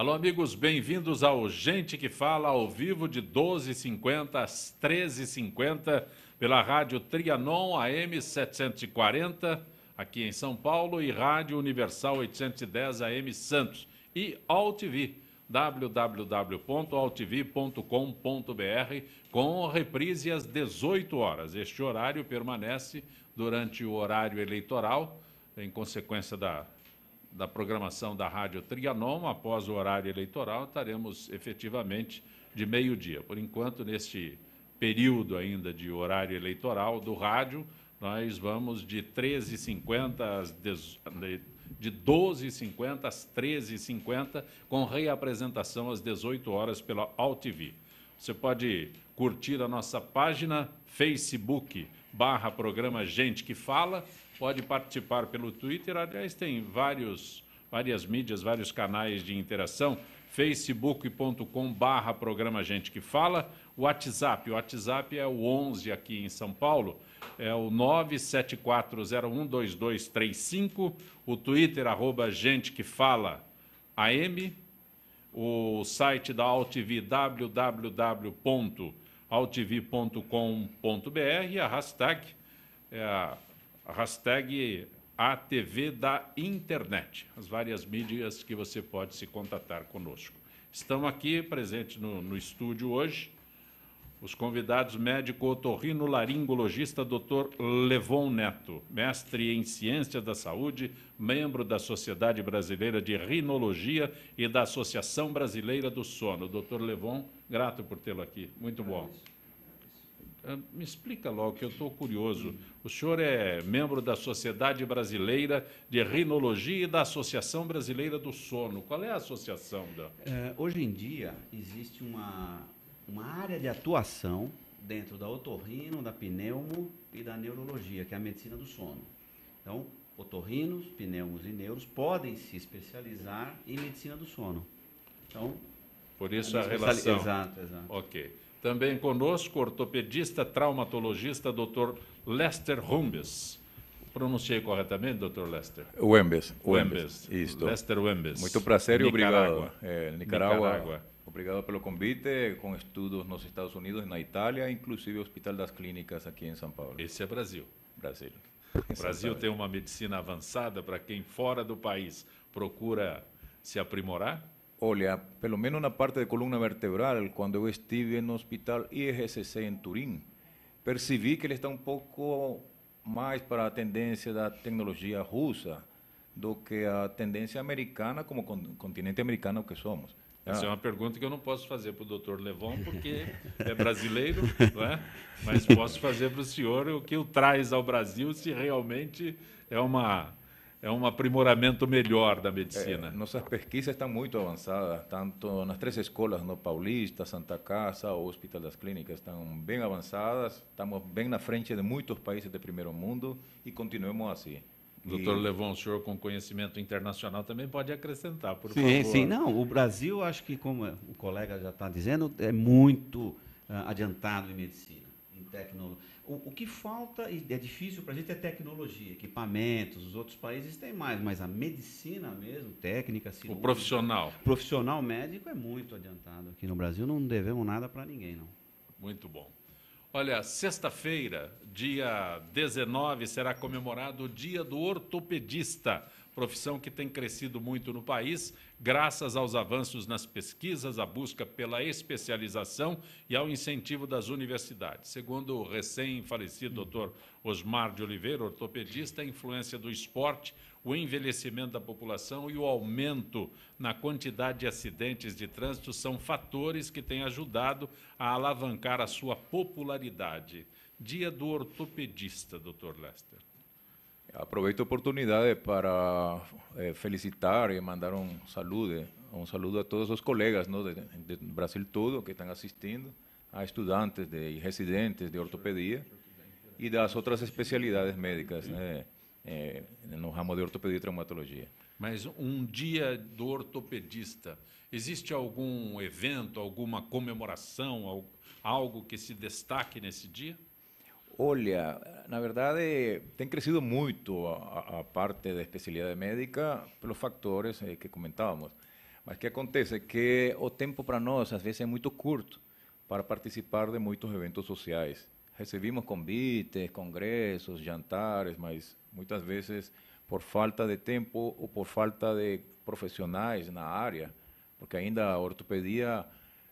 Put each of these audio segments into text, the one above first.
Alô, amigos, bem-vindos ao Gente que Fala, ao vivo de 12h50 às 13h50, pela Rádio Trianon AM 740, aqui em São Paulo, e Rádio Universal 810 AM Santos. E AltV, www.altv.com.br, com reprise às 18 horas. Este horário permanece durante o horário eleitoral, em consequência da da programação da Rádio Trianon, após o horário eleitoral, estaremos efetivamente de meio-dia. Por enquanto, neste período ainda de horário eleitoral do rádio, nós vamos de 13h50 às 18 de 12h50 às 13h50, com reapresentação às 18 horas pela AlTV. Você pode curtir a nossa página Facebook, barra programa Gente que Fala, pode participar pelo Twitter. Aliás, tem vários, várias mídias, vários canais de interação. facebook.com barra programa Gente que Fala. O WhatsApp, o WhatsApp é o 11 aqui em São Paulo, é o 974012235. O Twitter, arroba Gente que Fala AM. O site da AltV, www.altiv.com.br. E a hashtag é a a hashtag ATV da internet, as várias mídias que você pode se contatar conosco. Estão aqui presentes no, no estúdio hoje os convidados médico otorrino laringologista Dr. Levon Neto, mestre em ciências da saúde, membro da Sociedade Brasileira de Rinologia e da Associação Brasileira do Sono. Dr. Levon, grato por tê-lo aqui. Muito bom. Ah, me explica logo, que eu estou curioso. O senhor é membro da Sociedade Brasileira de Rinologia e da Associação Brasileira do Sono. Qual é a associação? Da... É, hoje em dia, existe uma, uma área de atuação dentro da otorrino, da pneumo e da neurologia, que é a medicina do sono. Então, otorrinos, pneumos e neuros podem se especializar em medicina do sono. Então, por isso a, a relação. Exato, exato. Ok. Também conosco, ortopedista, traumatologista, doutor Lester Rumbes. Pronunciei corretamente, doutor Lester? Wembes. Wembes. Lester Wembes. Muito prazer e obrigado. É, Nicarágua. Nicarágua. Obrigado pelo convite, com estudos nos Estados Unidos, na Itália, inclusive Hospital das Clínicas aqui em São Paulo. Esse é Brasil. Brasil. O Brasil tem uma medicina avançada para quem fora do país procura se aprimorar Olha, pelo menos na parte de coluna vertebral, Quando eu estive no hospital IRCC em Turim, percebi que ele está um pouco mais para a tendência da tecnologia russa do que a tendência americana, como continente americano que somos. Essa ah. é uma pergunta que eu não posso fazer para o doutor Levon, porque é brasileiro, é? mas posso fazer para o senhor o que o traz ao Brasil, se realmente é uma é um aprimoramento melhor da medicina. É, nossas pesquisas estão muito avançadas, tanto nas três escolas, no Paulista, Santa Casa, o Hospital das Clínicas, estão bem avançadas, estamos bem na frente de muitos países de primeiro mundo e continuemos assim. Doutor e... Levon, o senhor com conhecimento internacional também pode acrescentar, por sim, favor. Sim, sim. Não, o Brasil, acho que como o colega já está dizendo, é muito uh, adiantado em medicina, em tecnologia o, o que falta, e é difícil para a gente, é tecnologia, equipamentos. Os outros países têm mais, mas a medicina mesmo, técnica, cirurgia, O profissional. Profissional médico é muito adiantado. Aqui no Brasil não devemos nada para ninguém, não. Muito bom. Olha, sexta-feira, dia 19, será comemorado o Dia do Ortopedista profissão que tem crescido muito no país, graças aos avanços nas pesquisas, à busca pela especialização e ao incentivo das universidades. Segundo o recém-falecido doutor Osmar de Oliveira, ortopedista, a influência do esporte, o envelhecimento da população e o aumento na quantidade de acidentes de trânsito são fatores que têm ajudado a alavancar a sua popularidade. Dia do ortopedista, doutor Lester. Aproveito a oportunidade para eh, felicitar e mandar um saludo, um saludo a todos os colegas ¿no? de, de Brasil todo que estão assistindo, a estudantes de, e residentes de ortopedia e das outras especialidades médicas né? no eh, eh, ramo de ortopedia e traumatologia. Mas um dia do ortopedista, existe algum evento, alguma comemoração, algo que se destaque nesse dia? Olha, na verdade, tem crescido muito a, a parte da especialidade médica pelos fatores eh, que comentávamos. Mas que acontece é que o tempo para nós às vezes é muito curto para participar de muitos eventos sociais. Recebimos convites, congressos, jantares, mas muitas vezes por falta de tempo ou por falta de profissionais na área, porque ainda a ortopedia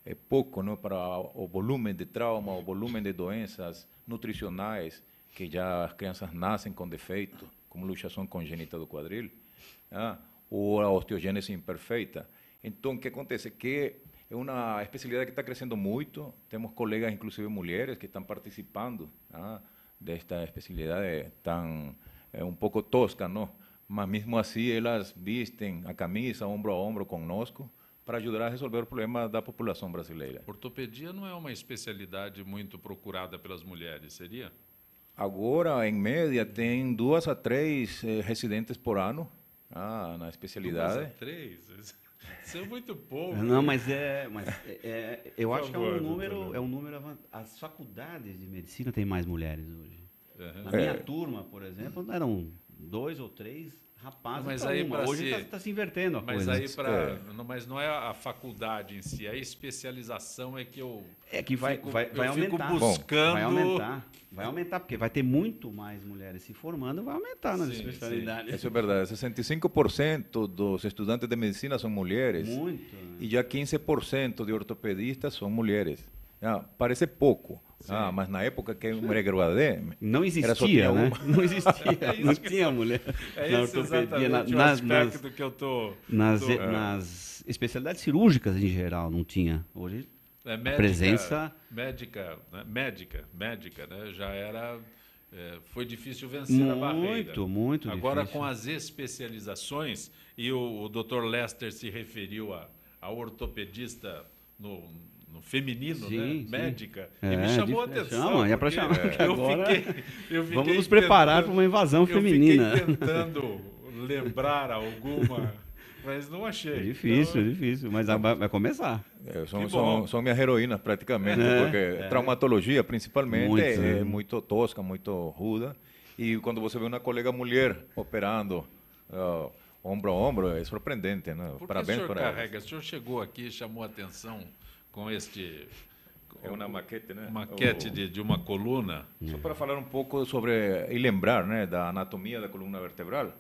é pouco, não, né, para o volume de trauma, o volume de doenças nutricionales, que ya las crianzas nacen con defeito, como lucha son do quadril, ah, o a osteogênese imperfeita. Entonces, ¿qué acontece? Que es una especialidad que está creciendo mucho, tenemos colegas, inclusive mujeres, que están participando ¿ah? de esta especialidad, tan eh, un poco tosca, ¿no? mas mismo así elas visten a camisa hombro a con conozco. para ajudar a resolver o problema da população brasileira. Ortopedia não é uma especialidade muito procurada pelas mulheres, seria? Agora, em média, tem duas a três eh, residentes por ano ah, na especialidade. Duas a três? Isso é muito pouco. Não, mas é. Mas é, é eu acho favor, que é um número. Tá é um número As faculdades de medicina têm mais mulheres hoje. Uhum. Na minha é. turma, por exemplo, eram dois ou três Rapaz, mas então, aí uma, hoje está tá se invertendo a mas coisa. Aí é. pra, é. não, mas não é a faculdade em si, é a especialização é que eu é que vai fico, vai, vai aumentar. buscando Bom, vai aumentar, vai é. aumentar porque vai ter muito mais mulheres se formando, vai aumentar nas sim, especialidades. Sim. Isso é verdade. 65% dos estudantes de medicina são mulheres. Muito. E já 15% de ortopedistas são mulheres. Ah, parece pouco, Sim. Ah, mas na época que eu me graduei... Não existia, né? Não existia, não tinha mulher é na ortopedia. Na, nas, nas, que eu tô, nas, tô... nas especialidades cirúrgicas em geral não tinha. Hoje é, médica, a presença... Médica, né? médica, médica, né? Já era... É, foi difícil vencer muito, a barreira. Muito, muito Agora, com as especializações, e o, o Dr. Lester se referiu a, a ortopedista no, no feminino, né? sim, né? médica. É, e me chamou a atenção. Chama, é para chamar. Eu fiquei, eu fiquei vamos nos preparar para uma invasão feminina. Eu fiquei tentando lembrar alguma, mas não achei. É difícil, então, difícil, mas tá vai começar. É, são, minhas heroínas praticamente, é. porque é. traumatologia principalmente muito, é, muito tosca, muito ruda. E quando você vê uma colega mulher operando... Uh, ombro a ombro, é surpreendente, né? Por Parabéns que o senhor para carrega? O senhor chegou aqui, chamou a atenção com este é uma maquete, né? Maquete de, de uma coluna. Só para falar um pouco sobre e lembrar, né, da anatomia da coluna vertebral.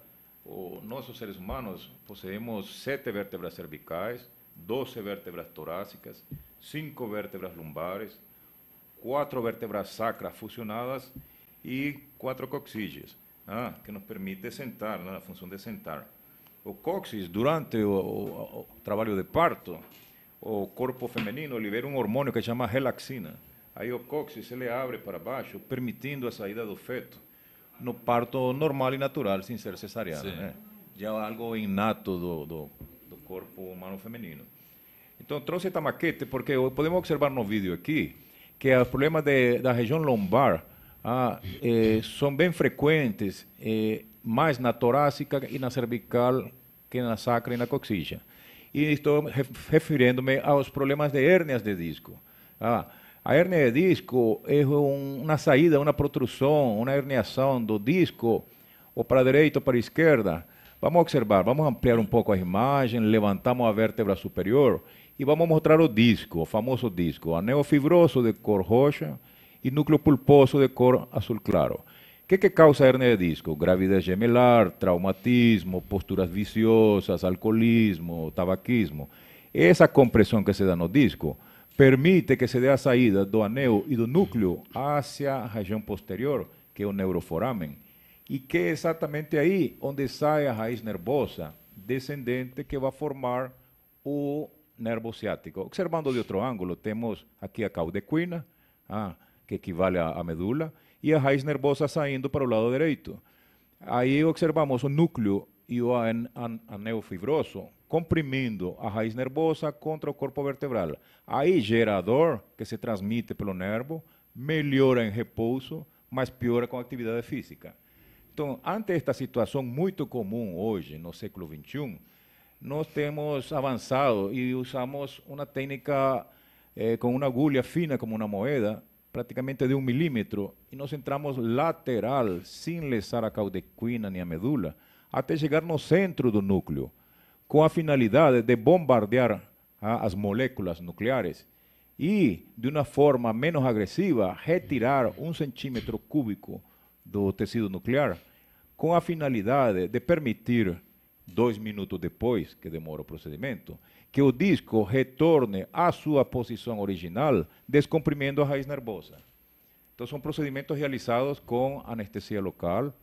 O, nós, os seres humanos, possuímos sete vértebras cervicais, doze vértebras torácicas, cinco vértebras lumbares, quatro vértebras sacras fusionadas e quatro coxígeas, ah, que nos permite sentar, né, a função de sentar. O cóccix, durante o, o, o trabalho de parto, o corpo feminino libera um hormônio que chama relaxina. Aí o cóccix ele abre para baixo, permitindo a saída do feto no parto normal e natural, sem ser cesariano, Né? Já é algo inato do, do, do, corpo humano feminino. Então, trouxe esta maquete porque podemos observar no vídeo aqui que os problemas de, da região lombar ah, eh, são bem frequentes, eh, mais na torácica e na cervical que na sacra e na coxilha e estou referindo-me aos problemas de hérnias de disco. Ah, a hérnia de disco é um, uma saída, uma protrusão, uma herniação do disco, ou para a direita ou para a esquerda. Vamos observar, vamos ampliar um pouco a imagem, levantamos a vértebra superior e vamos mostrar o disco, o famoso disco, anel fibroso de cor roxa e núcleo pulposo de cor azul claro que que causa hernia de disco? Gravidez gemelar, traumatismo, posturas viciosas, alcoolismo tabaquismo. Essa compressão que se dá no disco permite que se dê a saída do anel e do núcleo hacia a região posterior, que é o neuroforamen, e que é exatamente aí onde sai a raiz nervosa descendente que vai formar o nervo ciático. Observando de outro ângulo, temos aqui a caudequina, ah, que equivale à medula, e a raiz nervosa saindo para o lado direito. Aí observamos o núcleo e o anel fibroso comprimindo a raiz nervosa contra o corpo vertebral. Aí gera dor que se transmite pelo nervo, melhora em repouso, mas piora com a atividade física. Então, ante esta situação muito comum hoje, no século XXI, nós temos avançado e usamos uma técnica eh, com uma agulha fina como uma moeda praticamente de um milímetro, e nós entramos lateral, sem lesar a caudequina nem a medula, até chegar no centro do núcleo, com a finalidade de bombardear as moléculas nucleares e, de uma forma menos agressiva, retirar um centímetro cúbico do tecido nuclear, com a finalidade de permitir, dois minutos depois que demora o procedimento, que el disco retorne a su posición original, descomprimiendo a raíz nervosa. Entonces son procedimientos realizados con anestesia local,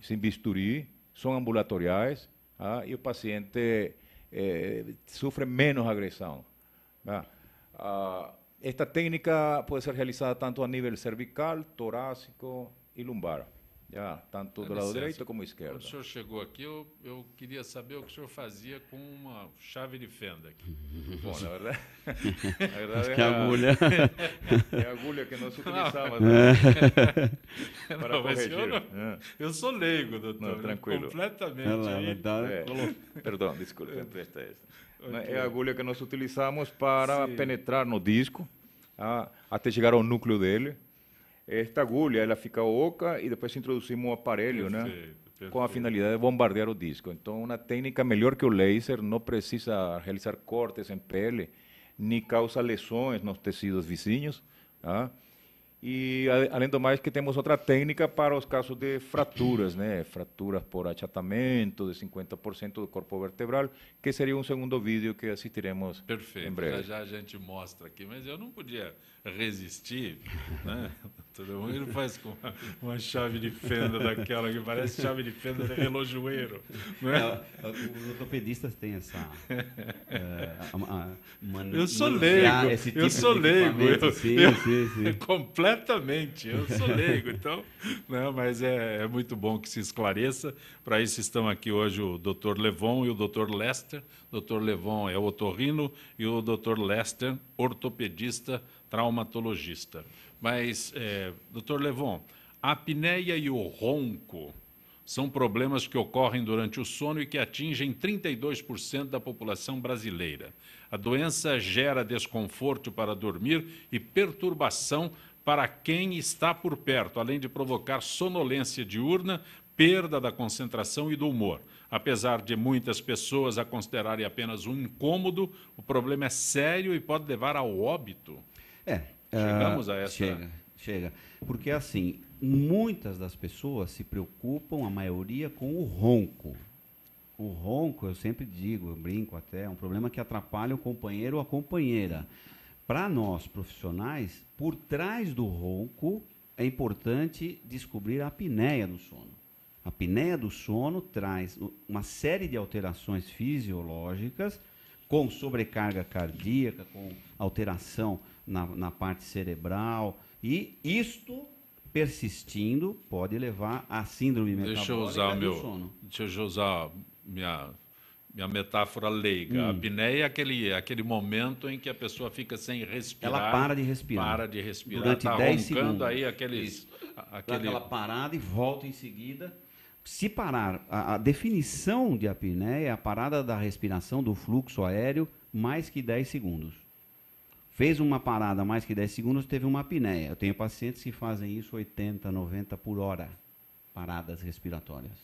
sin bisturí, son ambulatoriais, y ah, el paciente eh, sufre menos agresión. Ah, esta técnica puede ser realizada tanto a nivel cervical, torácico y lumbar. Ah, tanto tá do lado direito como esquerdo. Quando o senhor chegou aqui, eu, eu queria saber o que o senhor fazia com uma chave de fenda aqui. Bom, na verdade. Na verdade que era, agulha. É a agulha que nós utilizávamos. Não. Né? Para não, corrigir. Eu, não, ah. eu sou leigo, doutor. Não, né? tranquilo. Completamente. Ela, aí, é, Perdão, desculpe, empresta é. é Okay. É a agulha que nós utilizamos para Sim. penetrar no disco a, ah, até chegar ao núcleo dele esta agulha ela fica oca e depois introduzimos um aparelho, né? Com a finalidade de bombardear o disco. Então, uma técnica melhor que o laser não precisa realizar cortes em pele, nem causa lesões nos tecidos vizinhos. Tá? E, além do mais, que temos outra técnica para os casos de fraturas, né? Fraturas por achatamento de 50% do corpo vertebral, que seria um segundo vídeo que assistiremos Perfeito. em breve. Já, já a gente mostra aqui, mas eu não podia resistir, né? entendeu? Ele faz com uma, chave de fenda daquela que parece chave de fenda de relojoeiro. Né? É, os ortopedistas têm essa. Uh, eu sou leigo. Tipo eu sou leigo. Eu, sim, eu, sim, sim. Completamente. Eu sou leigo. Então, né? mas é, é muito bom que se esclareça. Para isso estão aqui hoje o Dr. Levon e o Dr. Lester. O Dr. Levon é otorrino e o Dr. Lester, ortopedista traumatologista. Mas, é, doutor Levon, a apneia e o ronco são problemas que ocorrem durante o sono e que atingem 32% da população brasileira. A doença gera desconforto para dormir e perturbação para quem está por perto, além de provocar sonolência diurna, perda da concentração e do humor. Apesar de muitas pessoas a considerarem apenas um incômodo, o problema é sério e pode levar ao óbito. É, Chegamos a ah, essa. Chega, chega. Porque assim, muitas das pessoas se preocupam, a maioria, com o ronco. O ronco, eu sempre digo, eu brinco até, é um problema que atrapalha o companheiro ou a companheira. Para nós profissionais, por trás do ronco, é importante descobrir a apneia do sono. A apneia do sono traz uma série de alterações fisiológicas, com sobrecarga cardíaca, com alteração na, na parte cerebral. E isto persistindo pode levar à síndrome metabólica deixa eu usar do meu, sono. Deixa eu usar minha, minha metáfora leiga. Hum. A apneia é aquele, é aquele momento em que a pessoa fica sem respirar. Ela para de respirar. Para de respirar. Durante tá 10 segundos. aí aqueles... aquele... aquela parada e volta em seguida. Se parar, a, a definição de apneia é a parada da respiração, do fluxo aéreo, mais que 10 segundos fez uma parada mais que 10 segundos, teve uma apneia. Eu tenho pacientes que fazem isso 80, 90 por hora, paradas respiratórias.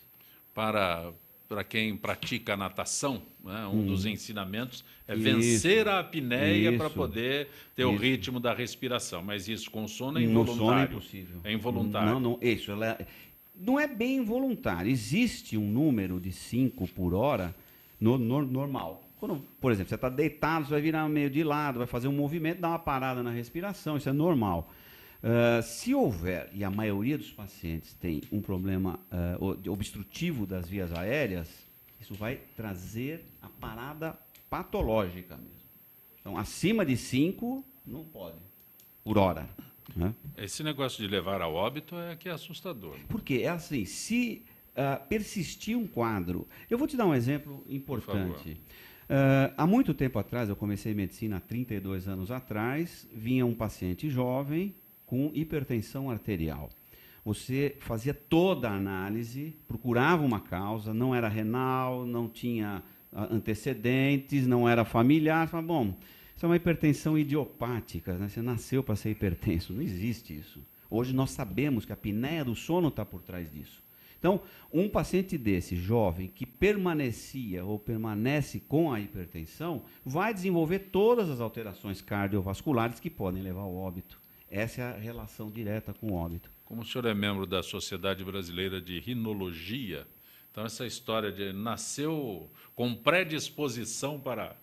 Para para quem pratica natação, né, um hum. dos ensinamentos é isso, vencer a apneia para poder ter isso. o ritmo da respiração. Mas isso com sono é involuntário. sono é impossível. É involuntário. Não, não, isso. Ela, é, não é bem involuntário. Existe um número de 5 por hora no, no normal. Quando, por exemplo, você está deitado, você vai virar meio de lado, vai fazer um movimento, dá uma parada na respiração, isso é normal. Uh, se houver, e a maioria dos pacientes tem um problema uh, obstrutivo das vias aéreas, isso vai trazer a parada patológica mesmo. Então, acima de 5, não pode, por hora. Né? Esse negócio de levar ao óbito é que é assustador. Porque é assim, se uh, persistir um quadro. Eu vou te dar um exemplo importante. Ah, há muito tempo atrás, eu comecei medicina há 32 anos atrás, vinha um paciente jovem com hipertensão arterial. Você fazia toda a análise, procurava uma causa, não era renal, não tinha ah, antecedentes, não era familiar. Você fala, bom, isso é uma hipertensão idiopática, né? você nasceu para ser hipertenso, não existe isso. Hoje nós sabemos que a apneia do sono está por trás disso. Então, um paciente desse, jovem, que permanecia ou permanece com a hipertensão, vai desenvolver todas as alterações cardiovasculares que podem levar ao óbito. Essa é a relação direta com o óbito. Como o senhor é membro da Sociedade Brasileira de Rinologia, então essa história de nasceu com predisposição para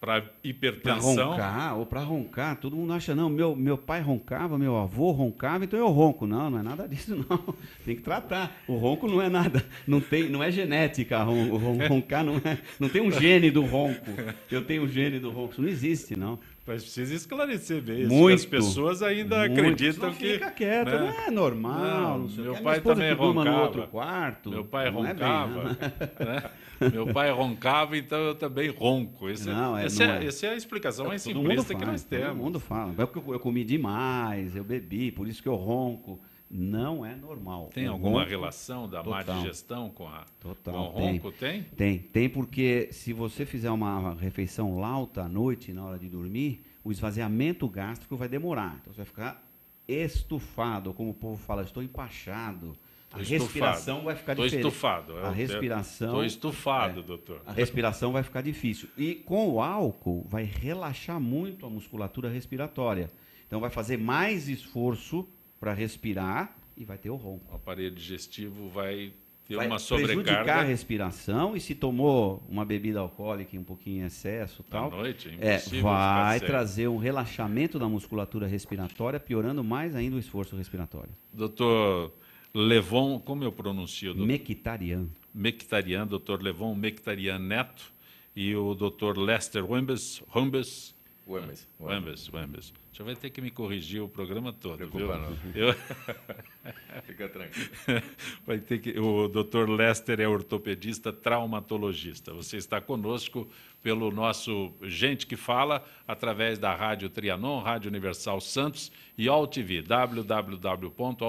para hipertensão. Pra roncar ou para roncar, todo mundo acha, não, meu, meu pai roncava, meu avô roncava, então eu ronco. Não, não é nada disso, não. Tem que tratar. O ronco não é nada, não, tem, não é genética, ron, ron, roncar não é, não tem um gene do ronco. Eu tenho um gene do ronco, isso não existe, não. Mas precisa esclarecer bem isso. Muito, as pessoas ainda muito, acreditam que. Fica quieto, né? não né? é normal. Não, não meu pai também roncava. No outro quarto, meu pai roncava. É bem, né? né? Meu pai roncava, então eu também ronco. Esse, é, não, é, essa, não é. é. essa é a explicação é mais simplista que nós temos. Todo mundo fala. Eu, eu comi demais, eu bebi, por isso que eu ronco. Não é normal. Tem alguma ronco, relação da total, má digestão com, a, total, com o ronco? Tem, tem? Tem. Tem porque se você fizer uma refeição lauta à noite, na hora de dormir, o esvaziamento gástrico vai demorar. Então você vai ficar estufado, como o povo fala, estou empachado a respiração vai ficar difícil. Estou estufado. É a respiração. Estou estufado, é. doutor. A respiração vai ficar difícil. E com o álcool, vai relaxar muito a musculatura respiratória. Então, vai fazer mais esforço para respirar e vai ter o ronco. O aparelho digestivo vai ter vai uma sobrecarga. prejudicar a respiração e se tomou uma bebida alcoólica um pouquinho em excesso tal. À noite, é, é vai trazer um relaxamento da musculatura respiratória, piorando mais ainda o esforço respiratório. Doutor Levon, como eu pronuncio? Doutor? Mectarian. Mectarian, doutor Levon Mectarian Neto e o doutor Lester Wembes, Wembes, Wembes. Wembes, Wembes. Você vai ter que me corrigir o programa todo, Preocupa viu? Não. Eu... Fica tranquilo. Vai ter que... O doutor Lester é ortopedista traumatologista. Você está conosco pelo nosso Gente que Fala, através da Rádio Trianon, Rádio Universal Santos e AltV, www.altv.com.br.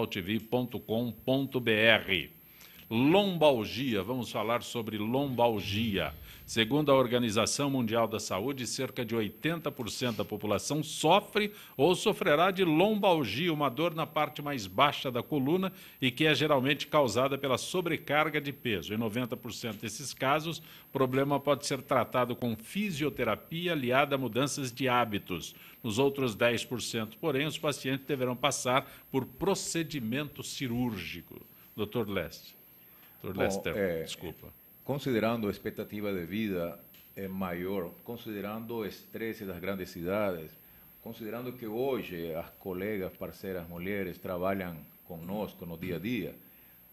Lombalgia, vamos falar sobre lombalgia. Segundo a Organização Mundial da Saúde, cerca de 80% da população sofre ou sofrerá de lombalgia, uma dor na parte mais baixa da coluna e que é geralmente causada pela sobrecarga de peso. Em 90% desses casos, o problema pode ser tratado com fisioterapia aliada a mudanças de hábitos. Nos outros 10%, porém, os pacientes deverão passar por procedimento cirúrgico. Doutor Leste. Doutor Lester, é, desculpa considerando expectativa de vida é maior, considerando o estresse das grandes cidades, considerando que hoje as colegas, parceiras, mulheres trabalham conosco no dia a dia,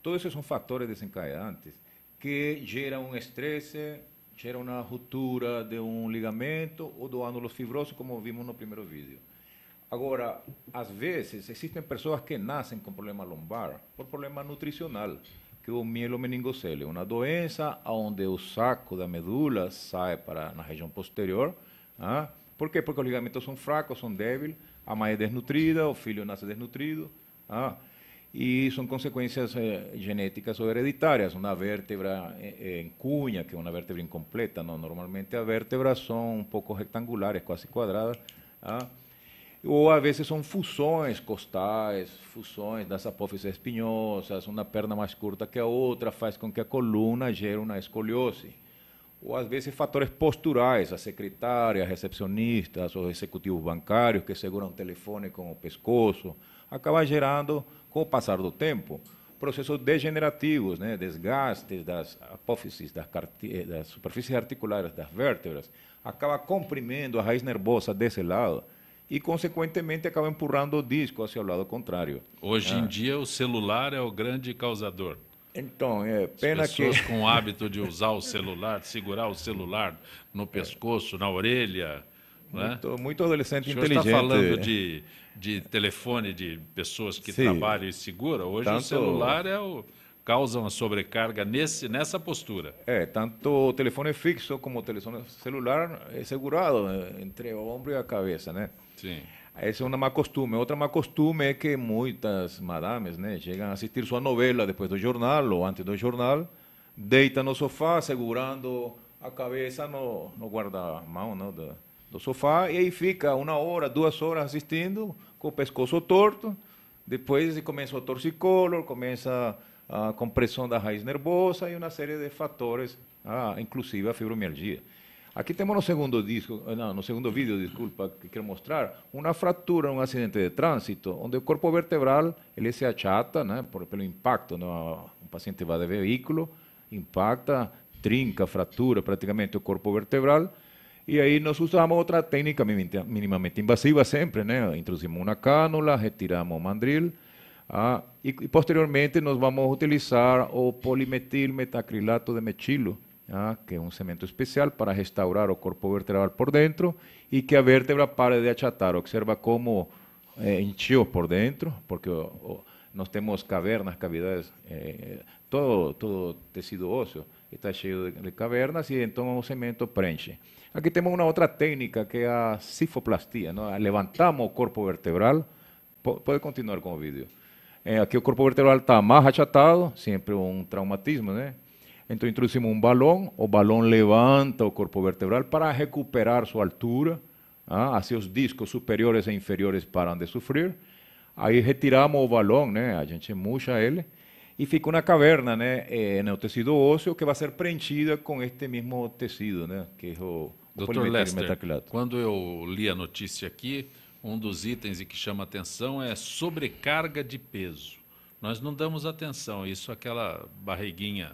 todos esses são fatores desencadeantes que geram um estresse, geram uma ruptura de um ligamento ou do ânulo fibroso, como vimos no primeiro vídeo. Agora, às vezes, existem pessoas que nascem com problema lombar por problema nutricional. que o mielomeningocele una uma doença donde o saco da medula sai para la región posterior. Ah? Por qué? Porque los ligamentos son fracos, son débiles, a mãe é desnutrida, o filho nace desnutrido. Ah? E son consecuencias eh, genéticas o hereditarias. Una vértebra en eh, eh, em cuña, que é uma vértebra incompleta, normalmente las vértebras son un um poco rectangulares, casi cuadradas, Ah? ou às vezes são fusões costais, fusões das apófises espinhosas, uma perna mais curta que a outra faz com que a coluna gere uma escoliose. Ou às vezes fatores posturais, as secretárias, recepcionistas, os executivos bancários que seguram o telefone com o pescoço, acaba gerando, com o passar do tempo, processos degenerativos, né? desgastes das apófises, das, das superfícies articulares das vértebras, acaba comprimindo a raiz nervosa desse lado e, consequentemente, acaba empurrando o disco hacia o lado contrário. Hoje em ah. dia, o celular é o grande causador. Então, é pena As pessoas que... com o hábito de usar o celular, de segurar o celular no é. pescoço, na orelha. Né? Muito, né? muito adolescente o inteligente. está falando é. de, de telefone de pessoas que Sim. trabalham e seguram. Hoje Tanto... o celular é o causa uma sobrecarga nesse, nessa postura. É, tanto o telefone fixo como o telefone celular é segurado né, entre o ombro e a cabeça, né? Sim. Essa é uma má costume. Outra má costume é que muitas madames né, chegam a assistir sua novela depois do jornal ou antes do jornal, deitam no sofá, segurando a cabeça no, no guarda-mão né, do, do sofá, e aí fica uma hora, duas horas assistindo, com o pescoço torto. Depois começa o torcicolor, começa Ah, compresión de la raíz nervosa y una serie de factores, ah, inclusive a fibromialgia. Aquí tenemos un segundo disco, eh, segundo vídeo, disculpa, que quiero mostrar, una fractura, un accidente de tránsito, donde el cuerpo vertebral él se achata, por, el impacto, no, Un paciente va de vehículo, impacta, trinca, fractura prácticamente el cuerpo vertebral, y ahí nos usamos otra técnica mínimamente invasiva siempre, introducimos una cánula, cánula, retiramos mandril, ah, y, posteriormente nos vamos a utilizar o polimetil metacrilato de mechilo, que es un cemento especial para restaurar o cuerpo vertebral por dentro y que a vértebra pare de achatar. Observa cómo eh, por dentro, porque nos tenemos cavernas, cavidades, eh, todo, todo óseo está lleno de, cavernas y entonces un cemento preenche. Aquí tenemos una otra técnica que es la cifoplastía, levantamos el cuerpo vertebral. puede continuar con el vídeo. É, eh, aqui o corpo vertebral está mais achatado, sempre um traumatismo, né? Então introduzimos um balão, o balão levanta o corpo vertebral para recuperar sua altura, ah, assim os discos superiores e inferiores param de sofrer. Aí retiramos o balão, né? A gente murcha ele e fica uma caverna, né? É, no eh, tecido ósseo que vai ser preenchida com este mesmo tecido, né? Que é o, o Dr. Lester, quando eu li a notícia aqui, um dos itens que chama atenção é sobrecarga de peso. Nós não damos atenção, é isso aquela barriguinha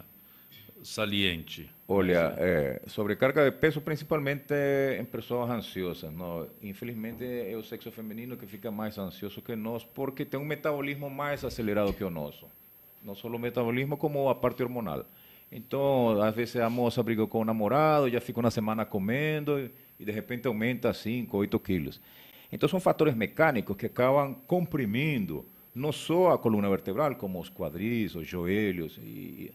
saliente. Olha, é, sobrecarga de peso principalmente em pessoas ansiosas. Não? Infelizmente é o sexo feminino que fica mais ansioso que nós porque tem um metabolismo mais acelerado que o nosso. Não só o metabolismo, como a parte hormonal. Então, às vezes a moça brigou com o namorado, já fica uma semana comendo e de repente aumenta 5, 8 quilos. Entonces son factores mecánicos que acaban comprimiendo no solo la columna vertebral, como os quadris, joelios joelhos, e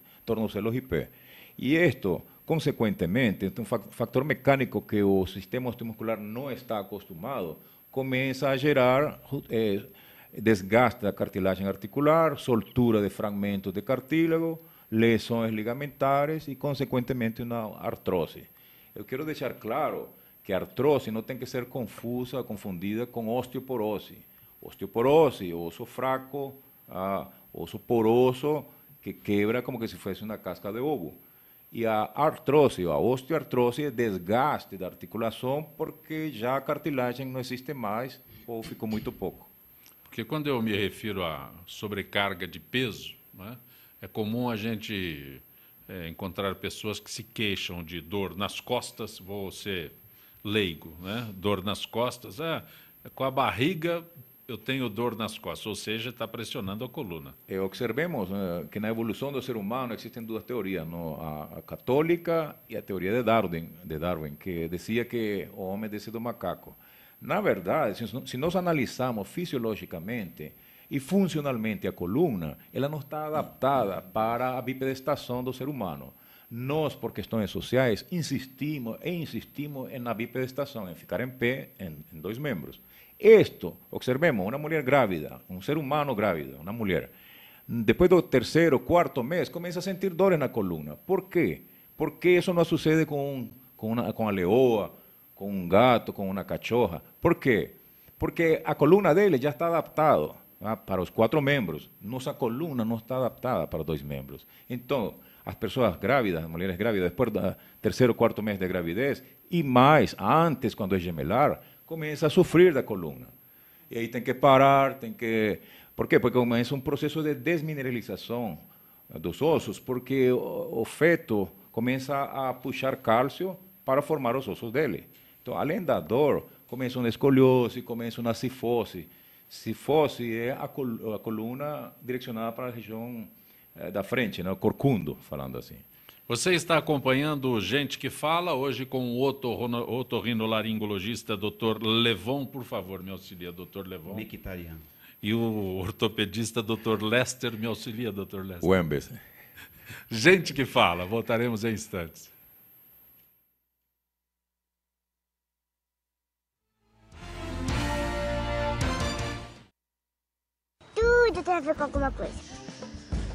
y y pés. Y esto, consecuentemente, é este factor mecánico que o sistema osteomuscular no está acostumado, comienza a gerar eh, desgaste desgaste la cartilagem articular, soltura de fragmentos de cartílago, lesiones ligamentares y, consecuentemente, una artrosis. Yo quiero dejar claro que a artrose não tem que ser confusa, confundida com osteoporose. Osteoporose, osso fraco, ah, osso poroso, que quebra como que se fosse uma casca de ovo. E a artrose, a osteoartrose, é desgaste da articulação porque já a cartilagem não existe mais ou ficou muito pouco. Porque quando eu me refiro à sobrecarga de peso, né, é comum a gente é, encontrar pessoas que se queixam de dor nas costas, vou ser leigo, né? Dor nas costas, ah, com a barriga eu tenho dor nas costas, ou seja, está pressionando a coluna. E observemos né, que na evolução do ser humano existem duas teorias, no, a, a, católica e a teoria de Darwin, de Darwin, que dizia que o homem é desce do macaco. Na verdade, se, se nós analisamos fisiologicamente e funcionalmente a coluna, ela não está adaptada para a bipedestação do ser humano. porque por questões sociales, insistimos e insistimos en la bipedestación, en ficar en pé en dos miembros. Esto, observemos, una mujer grávida, un ser humano grávida, una mujer, después del tercero, cuarto mes comienza a sentir dolor en la columna. ¿Por qué? Porque eso no sucede con, con, una, leoa, con un gato, con una cachoja. ¿Por qué? Porque a columna de él ya está adaptado para los cuatro miembros. Nuestra columna no está adaptada para dos miembros. Entonces, as pessoas grávidas, as mulheres grávidas, depois do terceiro ou quarto mês de gravidez, e mais, antes, quando é gemelar, começa a sofrer da coluna. E aí tem que parar, tem que... Por quê? Porque começa um processo de desmineralização dos ossos, porque o, o feto começa a puxar cálcio para formar os ossos dele. Então, além da dor, começa uma escoliose, começa uma cifose. Cifose é a, col a coluna direcionada para a região é, da frente, né? corcundo, falando assim. Você está acompanhando o Gente que Fala, hoje com o otorrinolaringologista Dr. Levon, por favor, me auxilia, Dr. Levon. Mictariano. E o ortopedista Dr. Lester, me auxilia, Dr. Lester. Wembes. Gente que Fala, voltaremos em instantes. Tudo tem a ver com alguma coisa.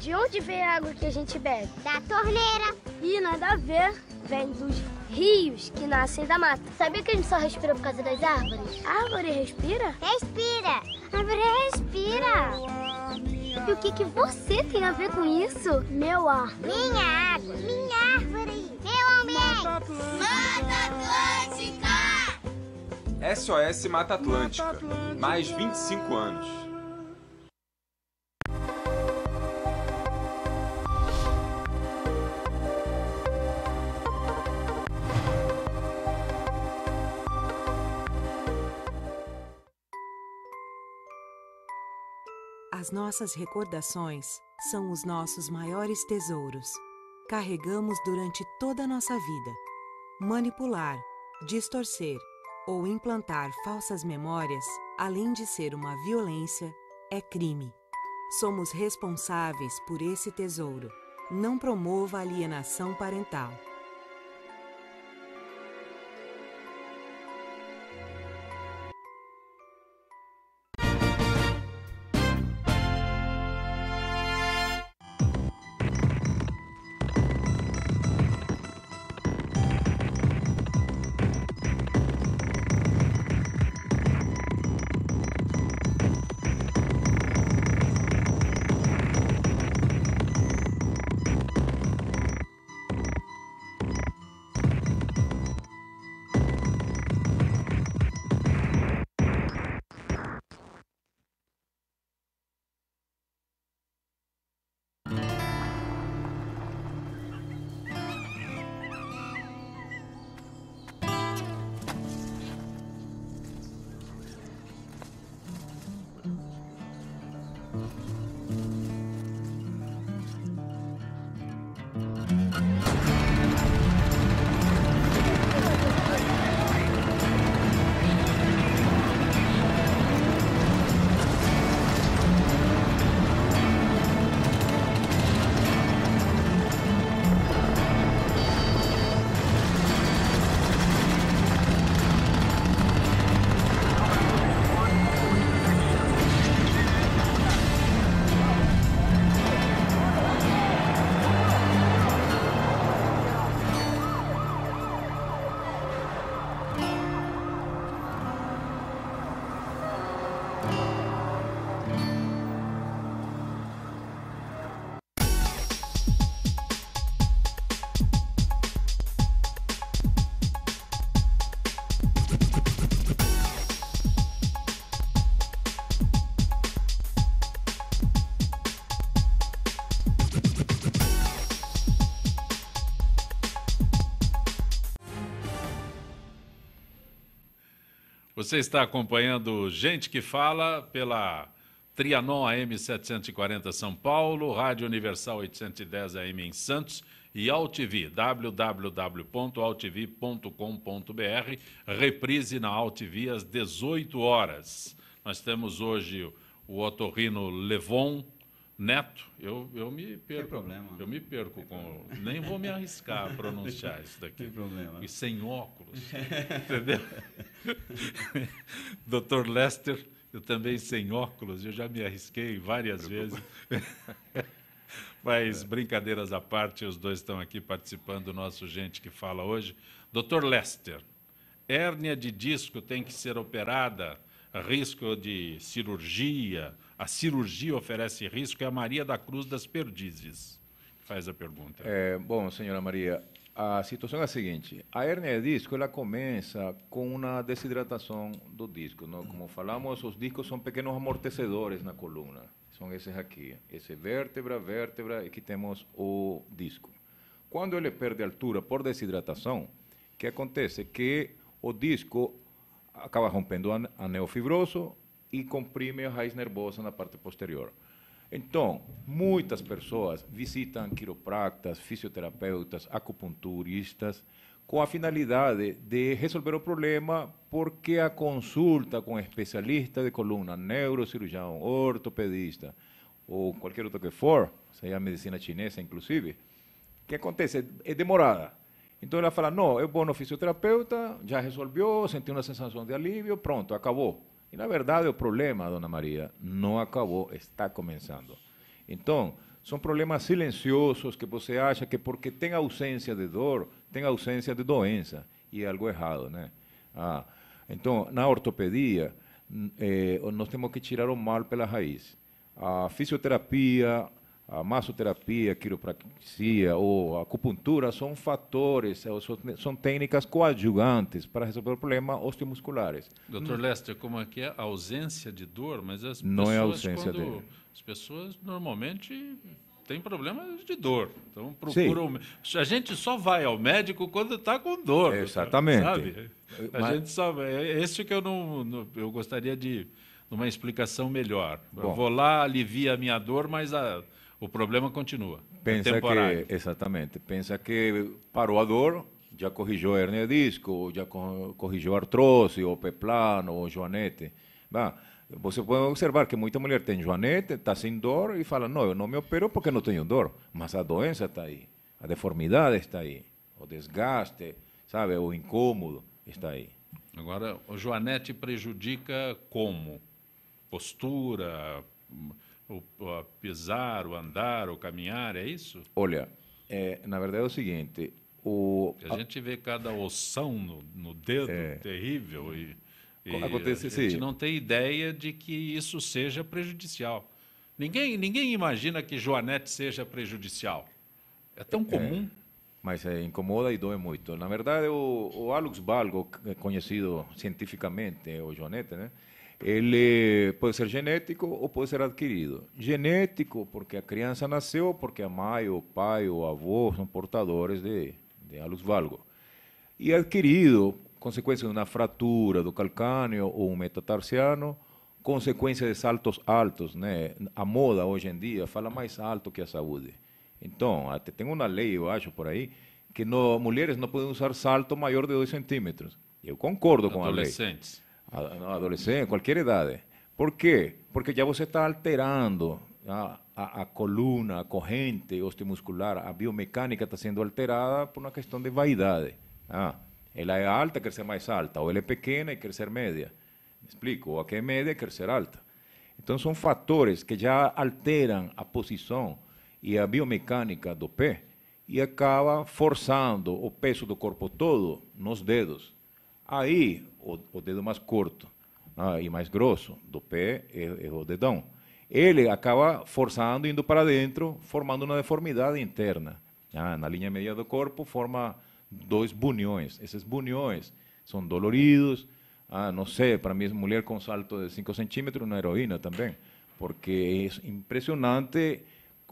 De onde vem a água que a gente bebe? Da torneira. E nada a ver, vem dos rios que nascem da mata. Sabia que a gente só respira por causa das árvores? A árvore respira? Respira. A árvore respira. E o que, que você tem a ver com isso? Meu ar. Minha água. Minha árvore. Meu ambiente. Mata Atlântica. SOS Mata Atlântica. Mata Atlântica. Mais 25 anos. As nossas recordações são os nossos maiores tesouros. Carregamos durante toda a nossa vida. Manipular, distorcer ou implantar falsas memórias, além de ser uma violência, é crime. Somos responsáveis por esse tesouro. Não promova alienação parental. Você está acompanhando Gente que Fala pela Trianon AM 740 São Paulo, Rádio Universal 810 AM em Santos e AltV, www.altv.com.br, reprise na AltV às 18 horas. Nós temos hoje o Otorrino Levon, Neto, eu, eu me perco. Tem problema. Eu me perco com. Nem vou me arriscar a pronunciar isso daqui. Tem problema. E sem óculos. entendeu? Dr. Lester, eu também sem óculos, eu já me arrisquei várias vezes. Mas brincadeiras à parte, os dois estão aqui participando do nosso Gente que Fala hoje. Dr. Lester, hérnia de disco tem que ser operada, risco de cirurgia, a cirurgia oferece risco, é a Maria da Cruz das Perdizes, que faz a pergunta. É, bom, senhora Maria, a situação é a seguinte: a hernia de disco ela começa com uma desidratação do disco. Não? Como falamos, os discos são pequenos amortecedores na coluna. São esses aqui: esse vértebra, vértebra, e aqui temos o disco. Quando ele perde altura por desidratação, o que acontece? Que o disco acaba rompendo anel fibroso, e comprime a raiz nervosa na parte posterior. Então, muitas pessoas visitam quiropractas, fisioterapeutas, acupunturistas, com a finalidade de resolver o problema, porque a consulta com especialista de coluna, neurocirurgião, ortopedista ou qualquer outro que for, seja medicina chinesa inclusive, o que acontece? É demorada. Então ela fala: não, eu vou no fisioterapeuta, já resolveu, senti uma sensação de alívio, pronto, acabou. E, na verdade, o problema, dona Maria, não acabou, está começando. Então, são problemas silenciosos que você acha que porque tem ausência de dor, tem ausência de doença. E é algo errado, né? Ah, então, na ortopedia, eh, nós temos que tirar o mal pela raiz. A ah, fisioterapia, a massoterapia, a quiropraxia ou a acupuntura são fatores, eh, são técnicas coadjuvantes para resolver o problema osteomusculares. Dr. Lester, como é que é a ausência de dor, mas as Não é pessoas, é ausência quando, As pessoas normalmente têm problemas de dor. Então procuram. Sim. A gente só vai ao médico quando está com dor. Exatamente. Sabe? Eh, a mas... gente só. vai. É, é esse que eu não. Eu gostaria de uma explicação melhor. Bom. Eu vou lá, alivia a minha dor, mas a o problema continua. É pensa é que, exatamente, pensa que parou a dor, já corrigiu a hernia de disco, já corrigiu a artrose, ou peplano, ou joanete. você pode observar que muita mulher tem joanete, está sem dor e fala, não, eu não me opero porque não tenho dor. Mas a doença está aí, a deformidade está aí, o desgaste, sabe, o incômodo está aí. Agora, o joanete prejudica como? Postura, o, o pisar, o andar, o caminhar, é isso? Olha, é, na verdade é o seguinte. O, a, a gente vê cada oção no, no dedo é, terrível e, e acontece, a gente sim. não tem ideia de que isso seja prejudicial. Ninguém, ninguém imagina que Joanete seja prejudicial. É tão é, comum. É, mas é, incomoda e doe muito. Na verdade, o, o Balgo, eh, conhecido cientificamente, o Joanete, né? ele pode ser genético ou pode ser adquirido. Genético, porque a criança nasceu, porque a mãe, o pai, o avô são portadores de, de alus valgo. E adquirido, consequência de uma fratura do calcâneo ou um metatarsiano, consequência de saltos altos, né? A moda hoje em dia fala mais alto que a saúde. Então, até tem uma lei, eu acho, por aí, que não mulheres não podem usar salto maior de 2 centímetros. Eu concordo com a lei. Adolescentes. adolescente, cualquier edad. ¿Por qué? Porque ya você está alterando a, columna, a coluna, a osteomuscular, a biomecánica está siendo alterada por una cuestión de vaidad. Ah, ela alta, quiere ser más alta, O ella es pequeña y quiere ser Me explico? O a qué media y ser alta. Entonces son factores que ya alteran a posición y a biomecánica do pé y acaba forzando o peso del cuerpo todo los dedos. Ahí... o, o dedo mais curto né, e mais grosso do pé é, é o dedão. Ele acaba forçando, indo para dentro, formando uma deformidade interna. Ah, na linha média do corpo forma dois buniões. Esses buniões são doloridos. Ah, não sei, para mim, mulher com salto de 5 centímetros, uma é heroína também, porque é impressionante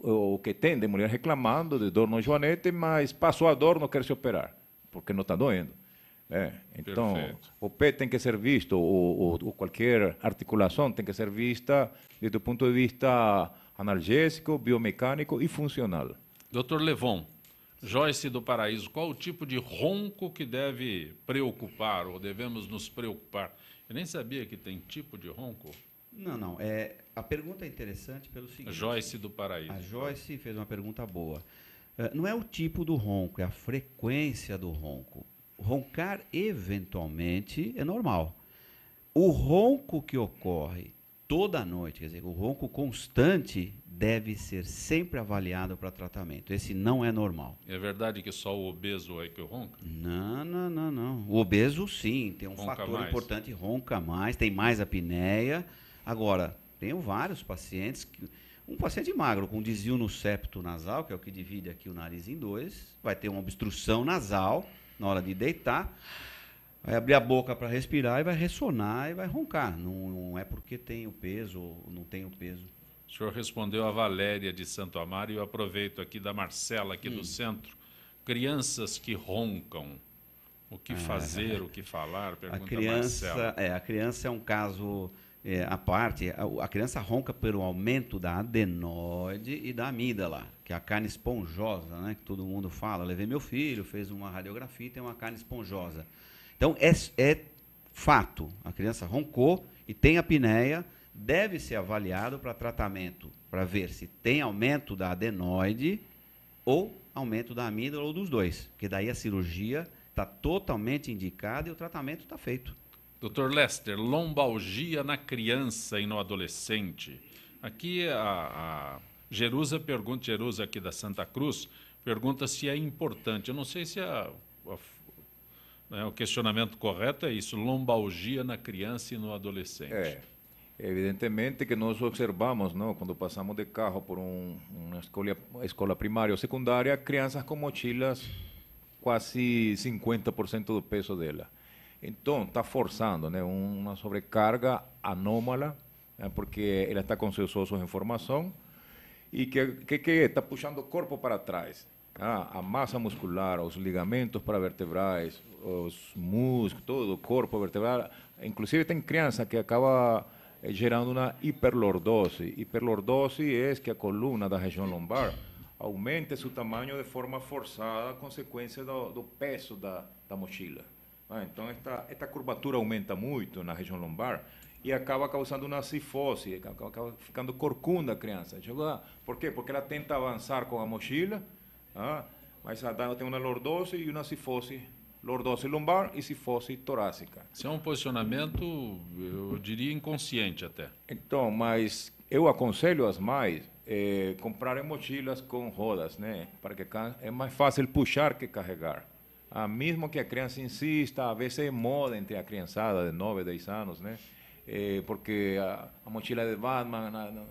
o que tem de mulher reclamando de dor no joanete, mas passou a dor, não quer se operar, porque não está doendo. É, então, Perfeito. o pé tem que ser visto, ou, ou, ou, qualquer articulação tem que ser vista desde o ponto de vista analgésico, biomecânico e funcional. Doutor Levon, Joyce do Paraíso, qual o tipo de ronco que deve preocupar, ou devemos nos preocupar? Eu nem sabia que tem tipo de ronco. Não, não. É, a pergunta é interessante pelo seguinte: Joyce do Paraíso. A Joyce fez uma pergunta boa. Eh, não é o tipo do ronco, é a frequência do ronco roncar eventualmente é normal. O ronco que ocorre toda noite, quer dizer, o ronco constante deve ser sempre avaliado para tratamento. Esse não é normal. É verdade que só o obeso é que ronca? Não, não, não, não. O obeso sim, tem um ronca fator mais. importante, ronca mais, tem mais apneia. Agora, tenho vários pacientes que um paciente magro com desvio no septo nasal, que é o que divide aqui o nariz em dois, vai ter uma obstrução nasal na hora de deitar, vai abrir a boca para respirar e vai ressonar e vai roncar. Não, não é porque tem o peso ou não tem o peso. O senhor respondeu a Valéria de Santo Amaro e eu aproveito aqui da Marcela, aqui hum. do centro. Crianças que roncam. O que é. fazer, é, o que falar? Pergunta a criança, Marcela. É, a criança é um caso é, a parte, a, a, criança ronca pelo aumento da adenoide e da amígdala, que é a carne esponjosa, né, que todo mundo fala. Levei meu filho, fez uma radiografia e tem uma carne esponjosa. Então, é, é fato, a criança roncou e tem apneia, deve ser avaliado para tratamento, para ver se tem aumento da adenoide ou aumento da amígdala ou dos dois, porque daí a cirurgia está totalmente indicada e o tratamento está feito. Dr. Lester, lombalgia na criança e no adolescente. Aqui a, a Jerusa pergunta, Jerusa aqui da Santa Cruz, pergunta se é importante. Eu não sei se é a, a né, o questionamento correto é isso: lombalgia na criança e no adolescente. É. Evidentemente que nós observamos, não, quando passamos de carro por um, uma escola, escola primária ou secundária, crianças com mochilas quase 50% do peso dela. Entonces, está forzando una sobrecarga anómala, porque él está con seus ossos y formação. E que que, está puxando el corpo para atrás. A massa muscular, los ligamentos para vertebrais, os músculos, todo o corpo vertebral. Inclusive en criança que acaba eh, gerando una hiperlordose. Hiperlordose es que a coluna da región lombar aumente su tamaño de forma forzada consequência do, do peso de da mochila. Ah, então, esta, esta curvatura aumenta muito na região lombar e acaba causando uma cifose, acaba, acaba ficando corcunda a criança. Chegou lá, por quê? Porque ela tenta avançar com a mochila, ah, mas ela tem uma lordose e uma cifose lordose lombar e cifose torácica. Isso é um posicionamento, eu diria, inconsciente até. Então, mas eu aconselho as mães eh, comprarem mochilas com rodas, né? Para que é mais fácil puxar que carregar a ah, mesmo que a criança insista, a é moda entre a criançada de 9, 10 anos, né? É, porque a, a, mochila de Batman na, na,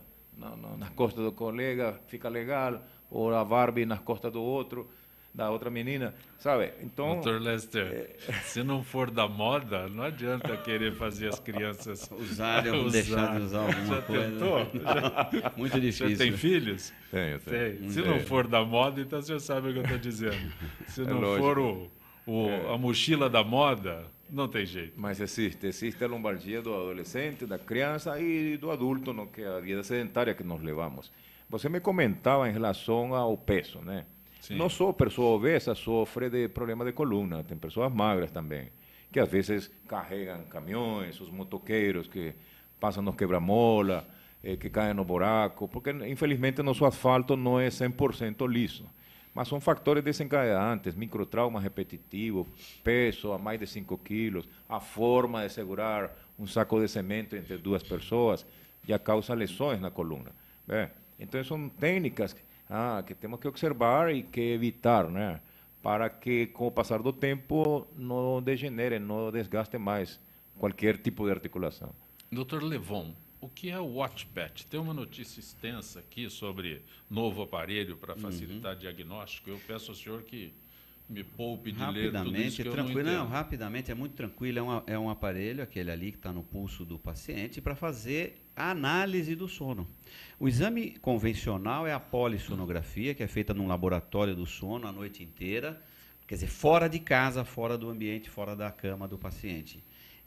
na, nas costas do colega fica legal, ou a Barbie nas costas do outro da outra menina, sabe? Então, Dr. Lester, é... se não for da moda, não adianta querer fazer as crianças usarem ou usar. deixar de usar alguma já coisa. Tentou? Muito difícil. Você tem filhos? Tenho, tenho. Tem. Se não for da moda, então você sabe o que eu estou dizendo. Se é não for o, o é. a mochila da moda, não tem jeito. Mas existe, existe é a lombardia do adolescente, da criança e do adulto, no, que é a vida sedentária que nos levamos. Você me comentava em relação ao peso, né? Sim. Não só pessoa obesa sofre de problema de coluna, tem pessoas magras também, que às vezes carregam caminhões, os motoqueiros que passam nos quebra-mola, eh, que caem no buraco, porque infelizmente nosso asfalto não é 100% liso. Mas são fatores desencadeantes, microtraumas repetitivos, peso a mais de 5 quilos, a forma de segurar um saco de cimento entre duas pessoas já causa lesões na coluna. Né? Então, são técnicas ah, que temos que observar e que evitar, né? Para que, com o passar do tempo, não degenere, não desgaste mais qualquer tipo de articulação. Dr. Levon, o que é o WatchPad? Tem uma notícia extensa aqui sobre novo aparelho para uhum. facilitar uhum. diagnóstico. Eu peço ao senhor que me poupe de ler tudo isso que tranquilo, não, não rapidamente, é muito tranquilo. É um, é um aparelho, aquele ali que está no pulso do paciente, para fazer a análise do sono. O exame convencional é a polissonografia, que é feita num laboratório do sono a noite inteira, quer dizer, fora de casa, fora do ambiente, fora da cama do paciente.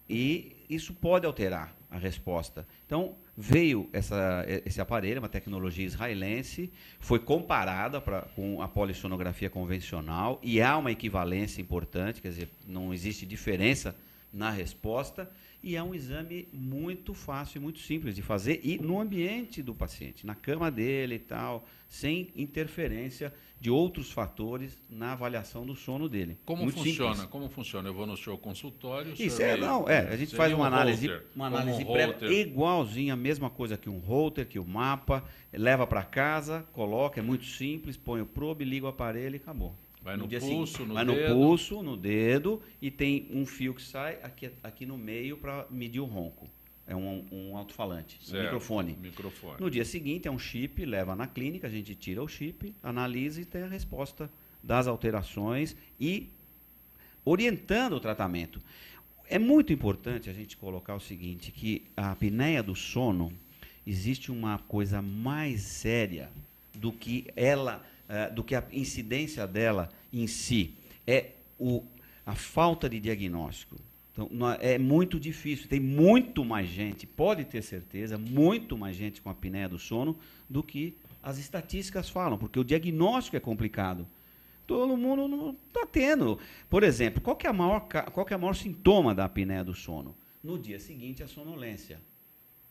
E isso pode alterar a resposta. Então, veio essa, esse aparelho, uma tecnologia israelense, foi comparada pra, com a polissonografia convencional e há uma equivalência importante, quer dizer, não existe diferença na resposta e é um exame muito fácil e muito simples de fazer e no ambiente do paciente, na cama dele e tal, sem interferência de outros fatores na avaliação do sono dele. Como muito funciona? Simples. Como funciona? Eu vou no seu consultório. Isso é, não, é, a gente faz uma um análise, holter, uma análise um pré igualzinha, a mesma coisa que um router, que o um mapa, leva para casa, coloca, é muito simples, põe o probe, liga o aparelho e acabou. Vai no, no pulso, no vai dedo. Vai no pulso, no dedo e tem um fio que sai aqui, aqui no meio para medir o ronco. É um, um alto-falante, um microfone. microfone. No dia seguinte é um chip, leva na clínica, a gente tira o chip, analisa e tem a resposta das alterações e orientando o tratamento. É muito importante a gente colocar o seguinte, que a apneia do sono existe uma coisa mais séria do que ela eh, do que a incidência dela em si. É o, a falta de diagnóstico. Então, é, é muito difícil. Tem muito mais gente, pode ter certeza, muito mais gente com apneia do sono do que as estatísticas falam, porque o diagnóstico é complicado. Todo mundo não está tendo. Por exemplo, qual é, a maior, qual é o maior sintoma da apneia do sono? No dia seguinte, a sonolência,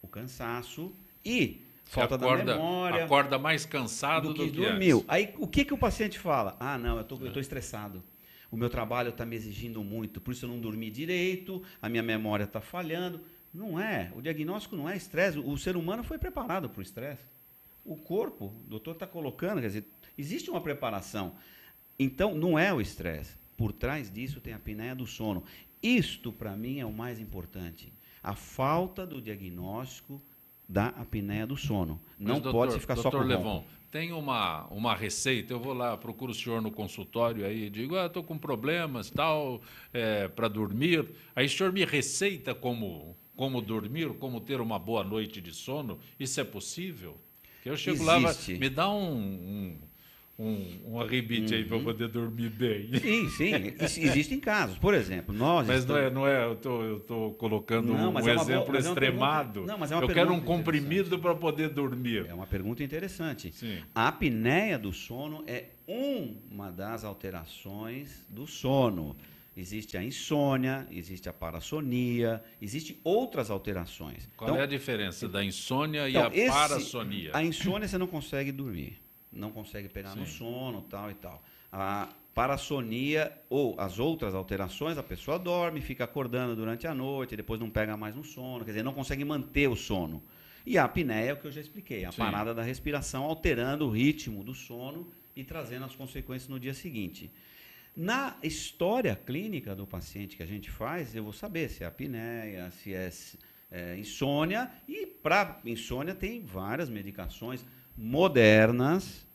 o cansaço e Falta acorda, da memória. Acorda mais cansado do que, do que dormiu. Antes. Aí o que, que o paciente fala? Ah, não, eu estou estressado. O meu trabalho está me exigindo muito, por isso eu não dormi direito, a minha memória está falhando. Não é. O diagnóstico não é estresse. O ser humano foi preparado para o estresse. O corpo, o doutor está colocando, quer dizer, existe uma preparação. Então, não é o estresse. Por trás disso tem a apneia do sono. Isto, para mim, é o mais importante. A falta do diagnóstico da apneia do sono. Mas, não doutor, pode se ficar só com Levon, tem uma, uma receita, eu vou lá, procuro o senhor no consultório aí, digo, ah, estou com problemas, tal, é, para dormir. Aí o senhor me receita como, como dormir, como ter uma boa noite de sono? Isso é possível? Eu chego Existe. lá, me dá um, um um, um arrebite uhum. aí para poder dormir bem. Sim, sim. Existem casos. Por exemplo, nós. Mas é, estamos... não é, não é, eu estou tô, eu tô colocando não, um é exemplo boa, é extremado. É não, mas é uma eu quero um comprimido para poder dormir. É uma pergunta interessante. Sim. A apneia do sono é uma das alterações do sono. Existe a insônia, existe a parassonia, existem outras alterações. Qual então, é a diferença da insônia e então, a esse, parassonia? A insônia você não consegue dormir não consegue pegar Sim. no sono, tal e tal. A parassonia ou as outras alterações, a pessoa dorme, fica acordando durante a noite, depois não pega mais no sono, quer dizer, não consegue manter o sono. E a apneia é o que eu já expliquei, a Sim. parada da respiração alterando o ritmo do sono e trazendo as consequências no dia seguinte. Na história clínica do paciente que a gente faz, eu vou saber se é apneia, se é, é insônia, e para insônia tem várias medicações modernas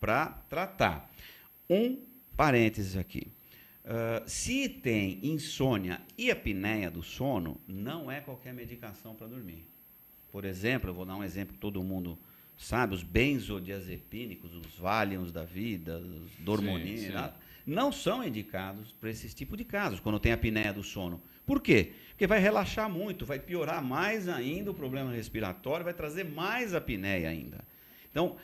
para tratar. Um parênteses aqui. Uh, se tem insônia e apneia do sono, não é qualquer medicação para dormir. Por exemplo, eu vou dar um exemplo que todo mundo sabe, os benzodiazepínicos, os valiums da vida, os dormonina, não são indicados para esses tipo de casos, quando tem apneia do sono. Por quê? Porque vai relaxar muito, vai piorar mais ainda o problema respiratório, vai trazer mais apneia ainda. Então,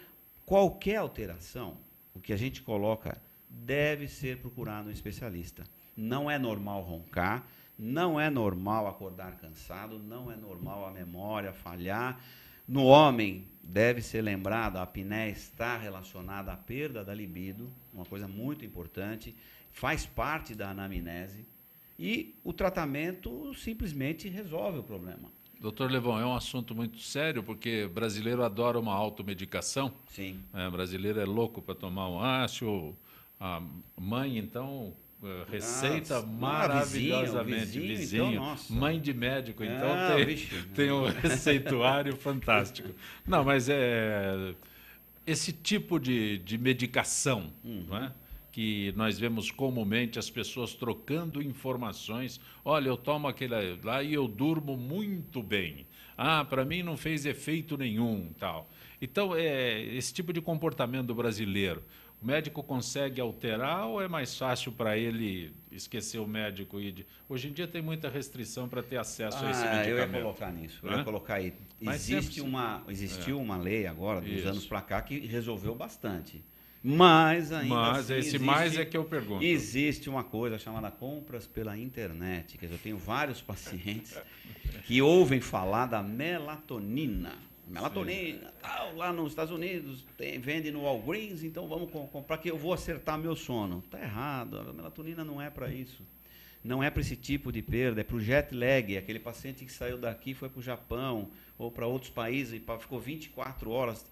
qualquer alteração, o que a gente coloca, deve ser procurado um especialista. Não é normal roncar, não é normal acordar cansado, não é normal a memória falhar. No homem, deve ser lembrado, a apneia está relacionada à perda da libido, uma coisa muito importante, faz parte da anamnese, e o tratamento simplesmente resolve o problema. Doutor Levão, é um assunto muito sério, porque brasileiro adora uma automedicação. Sim. É, brasileiro é louco para tomar um ácido. A mãe, então, é, receita nossa, ah, maravilhosamente. Vizinho, então, vizinho, vizinho então, mãe de médico, ah, então tem, tem um receituário fantástico. Não, mas é esse tipo de, de medicação, hum. não é? que nós vemos comumente as pessoas trocando informações. Olha, eu tomo aquele lá e eu durmo muito bem. Ah, para mim não fez efeito nenhum, tal. Então, é esse tipo de comportamento do brasileiro. O médico consegue alterar ou é mais fácil para ele esquecer o médico e hoje em dia tem muita restrição para ter acesso ah, a esse medicamento. Ah, eu ia colocar nisso, eu Hã? ia né? colocar aí. Mas Existe sempre... uma, é. existiu é. uma lei agora dos Isso. anos para cá que resolveu bastante mas ainda Mas assim, esse existe, mais é que eu pergunto. Existe uma coisa chamada compras pela internet. Quer dizer, eu tenho vários pacientes que ouvem falar da melatonina. Melatonina, tal, lá nos Estados Unidos, tem, vende no Walgreens, então vamos comprar que eu vou acertar meu sono. Tá errado, a melatonina não é para isso não é para esse tipo de perda, é para o jet lag, aquele paciente que saiu daqui foi para o Japão ou para outros países e ficou 24 horas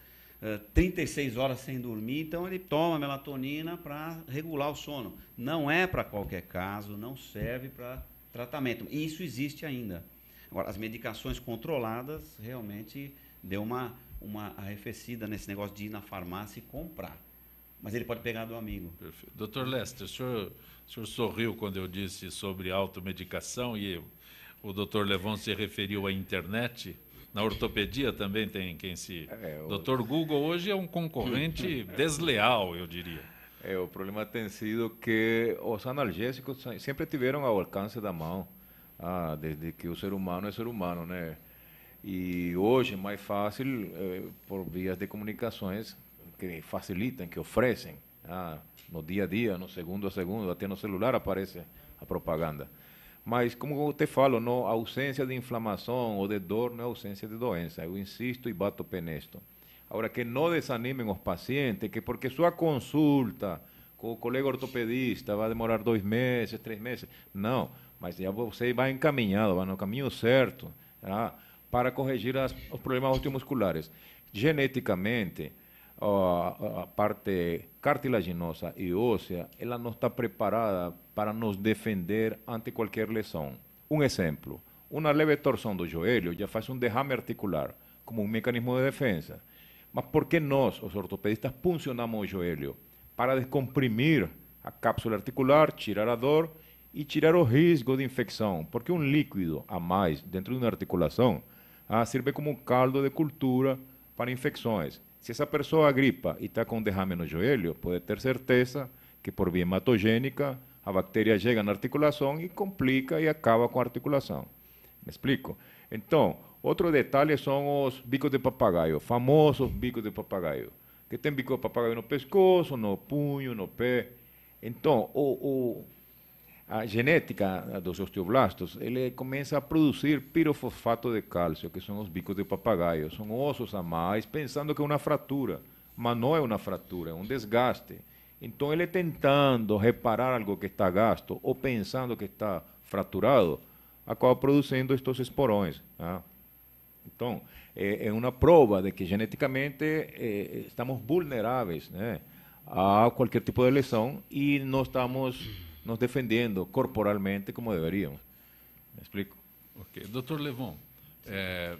36 eh, horas sem dormir, então ele toma melatonina para regular o sono. Não é para qualquer caso, não serve para tratamento. E isso existe ainda. Agora, as medicações controladas realmente deu uma, uma arrefecida nesse negócio de ir na farmácia e comprar. Mas ele pode pegar do amigo. Perfeito. Doutor Lester, o senhor, o senhor sorriu quando eu disse sobre automedicação e o doutor Levon se referiu à internet. Na ortopedia também tem quem se. É, é, o... Doutor Google hoje é um concorrente desleal, eu diria. É, o problema tem sido que os analgésicos sempre tiveram ao alcance da mão, ah, desde que o ser humano é ser humano, né? E hoje é mais fácil eh, por vias de comunicações que facilitam, que oferecem. Ah, no dia a dia, no segundo a segundo, até no celular aparece a propaganda. Mas, como eu te falo, não, a ausência de inflamação ou de dor não é ausência de doença. Eu insisto e bato pé nisto. Agora, que não desanimem os pacientes, que porque sua consulta com o colega ortopedista vai demorar dois meses, três meses. Não, mas já você vai encaminhado, vai no caminho certo tá? para corrigir as, os problemas osteomusculares. Geneticamente, a, a parte cartilaginosa e óssea, ela não está preparada para nos defender ante qualquer lesão. Um exemplo, uma leve torção do joelho já faz um derrame articular, como um mecanismo de defesa. Mas por que nós, os ortopedistas, funcionamos o joelho? Para descomprimir a cápsula articular, tirar a dor e tirar o risco de infecção, porque um líquido a mais dentro de uma articulação ah, serve como um caldo de cultura para infecções. Se essa pessoa gripa e está com derrame no joelho, pode ter certeza que por via hematogênica a bactéria chega na articulação e complica e acaba com a articulação. Me explico? Então, outro detalhe são os bicos de papagaio, famosos bicos de papagaio, que tem bico de papagaio no pescoço, no punho, no pé. Então, o, o a genética dos osteoblastos, ele começa a produzir pirofosfato de cálcio, que são os bicos de papagaio. São ossos a mais, pensando que é uma fratura, mas não é uma fratura, é um desgaste. Então, ele tentando reparar algo que está gasto ou pensando que está fraturado, acaba produzindo estes esporões. Tá? Então, é, é, uma prova de que geneticamente é, estamos vulneráveis né, a qualquer tipo de lesão e não estamos nos defendendo corporalmente como deveríamos. Me explico? Ok. Doutor Levon, é,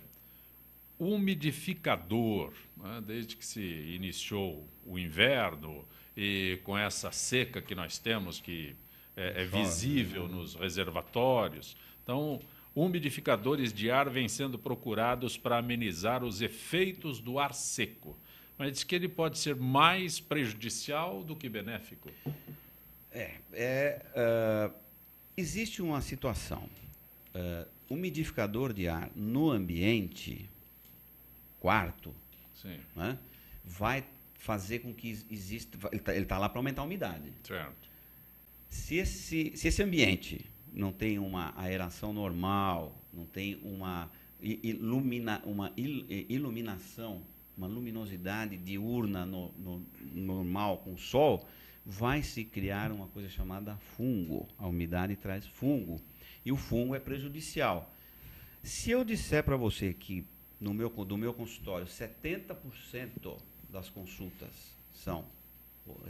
umidificador, né, desde que se iniciou o inverno e com essa seca que nós temos, que é, é né? visível nos reservatórios. Então, umidificadores de ar vêm sendo procurados para amenizar os efeitos do ar seco. Mas diz que ele pode ser mais prejudicial do que benéfico. É, é uh, existe uma situação. Uh, umidificador de ar no ambiente, quarto, né, vai fazer com que exista. Ele está tá lá para aumentar a umidade. Certo. Se esse, se esse ambiente não tem uma aeração normal, não tem uma, ilumina, uma il, iluminação, uma luminosidade diurna no, no, normal com o sol, vai se criar uma coisa chamada fungo. A umidade traz fungo. E o fungo é prejudicial. Se eu disser para você que no meu, do meu consultório 70% das consultas são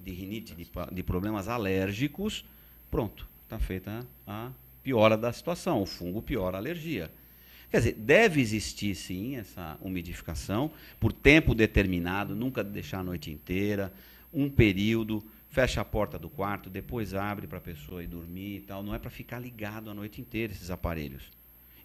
de rinite, de, de problemas alérgicos, pronto, está feita a piora da situação. O fungo piora a alergia. Quer dizer, deve existir sim essa umidificação por tempo determinado, nunca deixar a noite inteira, um período, fecha a porta do quarto, depois abre para a pessoa ir dormir e tal. Não é para ficar ligado a noite inteira esses aparelhos.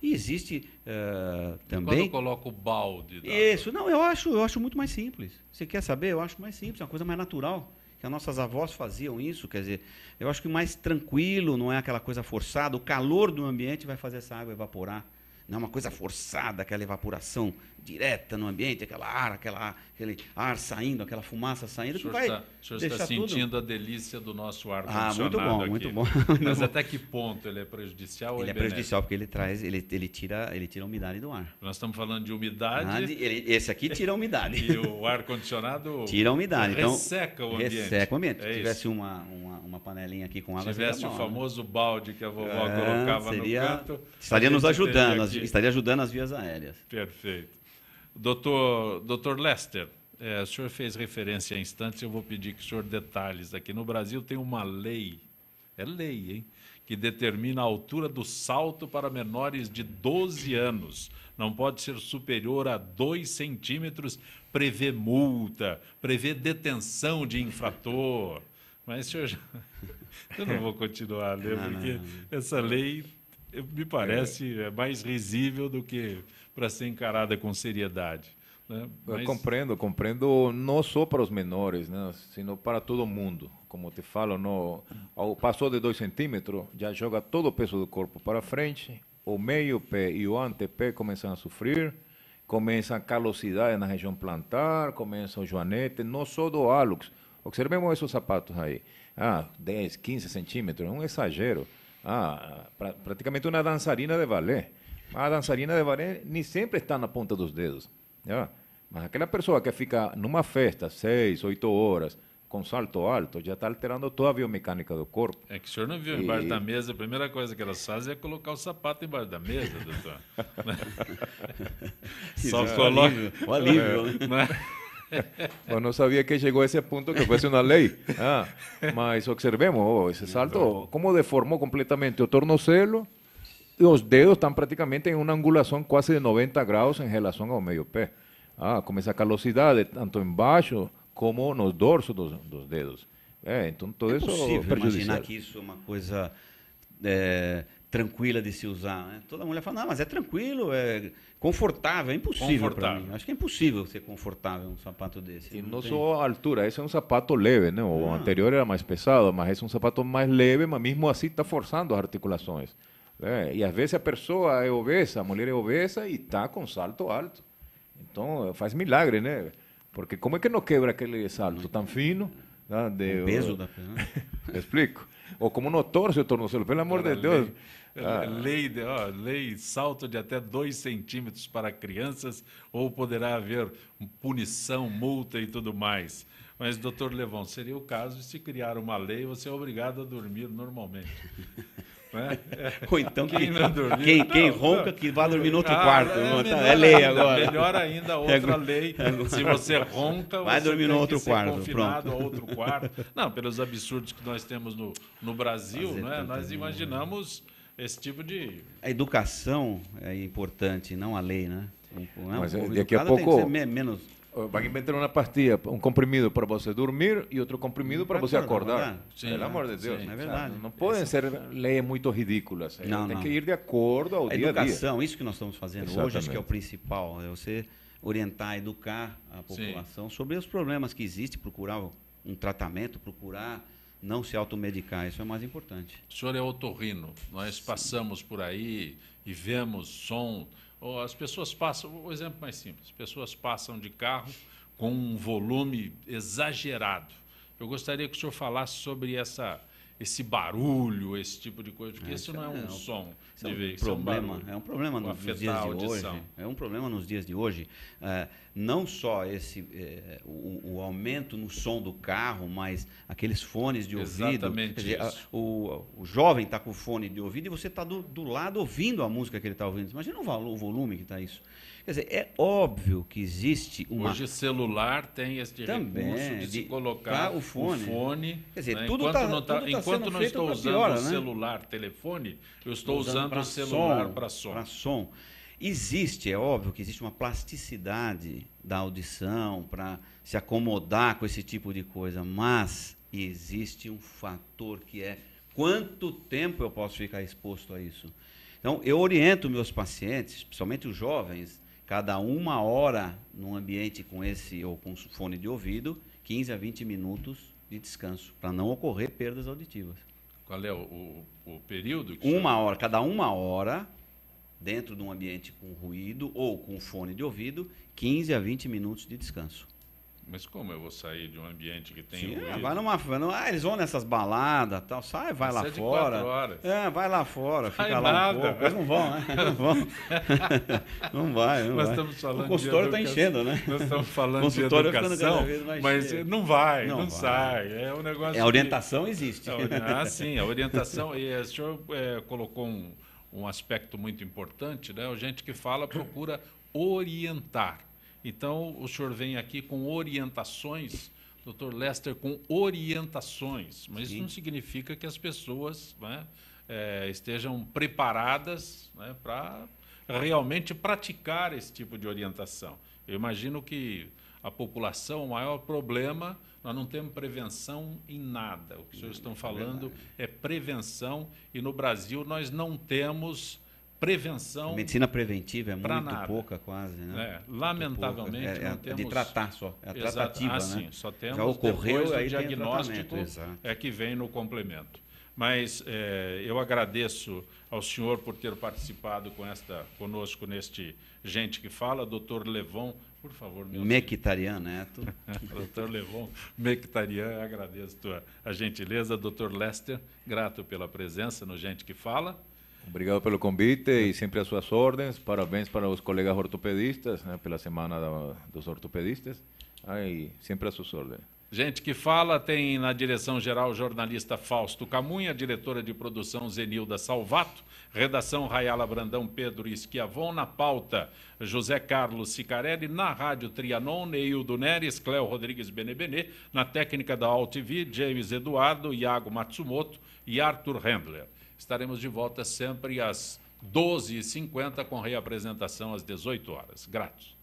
E existe uh, também. Quando coloca o balde. Da... Isso, não, eu acho, eu acho muito mais simples. Você quer saber? Eu acho mais simples, é uma coisa mais natural. Que as nossas avós faziam isso, quer dizer, eu acho que mais tranquilo, não é aquela coisa forçada. O calor do ambiente vai fazer essa água evaporar. Não é uma coisa forçada, aquela evaporação direta no ambiente, aquela ar, aquela, aquele ar saindo, aquela fumaça saindo, que vai. Tá, o senhor está sentindo tudo... a delícia do nosso ar condicionado. Ah, muito bom, aqui. muito bom. Mas até que ponto ele é prejudicial ele ou é benéfico? prejudicial porque ele traz, ele, ele, tira, ele tira a umidade do ar. Nós estamos falando de umidade. Ele, esse aqui tira a umidade. e o ar condicionado tira a umidade. Então, resseca o ambiente. Resseca o ambiente. É Se tivesse uma, um uma panelinha aqui com água. Tivesse tá o né? famoso balde que a vovó é, colocava seria, no canto. Estaria nos ajudando, as, estaria ajudando as vias aéreas. Perfeito. Doutor, doutor Lester, é, o senhor fez referência a instantes, eu vou pedir que o senhor detalhes aqui. No Brasil tem uma lei, é lei, hein? Que determina a altura do salto para menores de 12 anos. Não pode ser superior a 2 centímetros, prevê multa, prevê detenção de infrator. Mas eu, já... eu não vou continuar a né? ler, não, porque não, não. essa lei me parece é. é. mais risível do que para ser encarada com seriedade. Né? Mas... Eu compreendo, compreendo não só para os menores, né, sino para todo mundo. Como te falo, no, ao, passou de 2 centímetros, já joga todo o peso do corpo para frente, o meio pé e o antepé começam a sofrer, começam a calosidade na região plantar, começa o joanete, não só do hálux, Observemos esses sapatos aí. Ah, 10, 15 centímetros, um exagero. Ah, pra, praticamente uma dançarina de balé. A dançarina de balé nem sempre está na ponta dos dedos. Né? Mas aquela pessoa que fica numa festa seis, oito horas, com salto alto, já está alterando toda a biomecânica do corpo. É que o senhor não viu embaixo da mesa, a primeira coisa que elas fazem é colocar o sapato embaixo da mesa, doutor. Só é coloca. O alívio, o alívio. É. Né? bueno pues sabía que llegó a ese punto que fuese una ley Ah, mas observemos, oh, ese salto, como deformó completamente o tornozelo, los dedos están prácticamente en una angulación casi de 90 grados en relación al medio pie. Ah, esa esa tanto tanto bajo como en los dorsos de los dedos. Eh, entonces todo eso que eso tranquila de se usar. Né? Toda mulher fala, não, mas é tranquilo, é confortável, é impossível para mim. Acho que é impossível ser confortável um sapato desse. E não, não só a altura, esse é um sapato leve, né? O ah. anterior era mais pesado, mas esse é um sapato mais leve, mas mesmo assim está forçando as articulações. Né? E às vezes a pessoa é obesa, a mulher é obesa e está com salto alto. Então faz milagre, né? Porque como é que não quebra aquele salto tão fino? ¿no? Ah, de, peso da ¿Me explico? Ou como notor seu tornozelo, pelo amor de Deus. Lei, ah. lei, ó, lei, salto de até 2 centímetros para crianças, ou poderá haver punição, multa e tudo mais. Mas, doutor Levão, seria o caso de se criar uma lei, você é obrigado a dormir normalmente. É? Ou então quem, que, quem não, ronca não. que vá dormir no outro ah, quarto. É, tá, melhor, é lei agora. Melhor ainda é outra lei. É Se você ronca, vai você dormir no outro quarto. pronto. outro quarto. Não, pelos absurdos que nós temos no, no Brasil, né? nós imaginamos esse tipo de. A educação é importante, não a lei, né? Não, né, Mas daqui a pouco. menos eh, van a inventar una pastilla, un comprimido para você dormir y otro comprimido para você acordar. Sí, el amor de Dios. Sí, o sea, no pueden ser leyes muy ridículas. tem eh. que ir de acordo ao dia educação, a Educação, isso que nós estamos fazendo hoje, acho que é o principal. É você orientar, educar a população sobre os problemas que existem, procurar um tratamento, procurar não se automedicar, isso é o mais importante. O senhor é otorrino, nós Sim. passamos por aí e vemos som, as pessoas passam, o um exemplo mais simples, as pessoas passam de carro com um volume exagerado. Eu gostaria que o senhor falasse sobre essa esse barulho, esse tipo de coisa, porque é, isso não é, é um som é de veículo. É um problema, é, é um, problema nos dias de hoje. É um problema nos dias de hoje. não só esse o, o, aumento no som do carro, mas aqueles fones de ouvido. Exatamente dizer, a, o, o jovem está com o fone de ouvido e você está do, do lado ouvindo a música que ele está ouvindo. Imagina o, valor, o volume que está isso. Quer dizer, é óbvio que existe uma. Hoje celular tem esse Também, recurso de, de colocar tá o fone. O fone Quer dizer, né? tudo enquanto tá, não, tá, tá enquanto tá não estou usando piora, né? celular, telefone, eu estou usando, o celular para som. Para som. Existe, é óbvio que existe uma plasticidade da audição para se acomodar com esse tipo de coisa, mas existe um fator que é quanto tempo eu posso ficar exposto a isso. Então, eu oriento meus pacientes, principalmente os jovens, cada uma hora num ambiente com esse ou com fone de ouvido, 15 a 20 minutos de descanso, para não ocorrer perdas auditivas. Qual é o, o, o período? uma chama? hora, cada uma hora, dentro de um ambiente com ruído ou com fone de ouvido, 15 a 20 minutos de descanso. Mas como eu vou sair de um ambiente que tem Sim, Vai numa, não, ah, eles vão nessas baladas tal, sai, vai lá é fora. Horas. É, vai lá fora, sai fica lá um pouco. Mas não vão, né? Não vão. não vai, não Nós vai. Estamos falando o consultório está enchendo, né? Nós estamos falando de educação, mas cheio. não vai, não, não vai. sai. É um negócio. É, a orientação que... existe. É, ah, sim, a orientação. E eh, o senhor é, colocou um, um aspecto muito importante, né? A gente que fala procura orientar então, o senhor vem aqui com orientações, doutor Lester, com orientações, mas Sim. isso não significa que as pessoas né, é, estejam preparadas né, para realmente praticar esse tipo de orientação. Eu imagino que a população, o maior problema, nós não temos prevenção em nada. O que os senhores estão é falando é prevenção e no Brasil nós não temos prevenção. medicina preventiva é muito nada. pouca, quase, né? É, lamentavelmente, É, é, não é, temos... De tratar só, é a tratativa, ah, né? Sim, só temos Já ocorreu, aí o diagnóstico é que vem no complemento. Mas é, eu agradeço ao senhor por ter participado com esta, conosco neste Gente que Fala, doutor Levon, por favor. Meu Mectarian Neto. É, doutor Levon, Mectarian, agradeço a, a gentileza. Doutor Lester, grato pela presença no Gente que Fala. Obrigado pelo convite e sempre às suas ordens. Parabéns para os colegas ortopedistas, né, pela semana da, dos ortopedistas. Aí, sempre às suas ordens. Gente que fala tem na direção geral o jornalista Fausto Camunha, diretora de produção Zenilda Salvato, redação Rayala Brandão Pedro Esquiavon, na pauta José Carlos Sicarelli, na rádio Trianon, Neildo Neres, Cléo Rodrigues Benebenê, na técnica da AltV, James Eduardo, Iago Matsumoto e Arthur Handler. Estaremos de volta sempre às 12h50 com reapresentação às 18 horas. Gratos.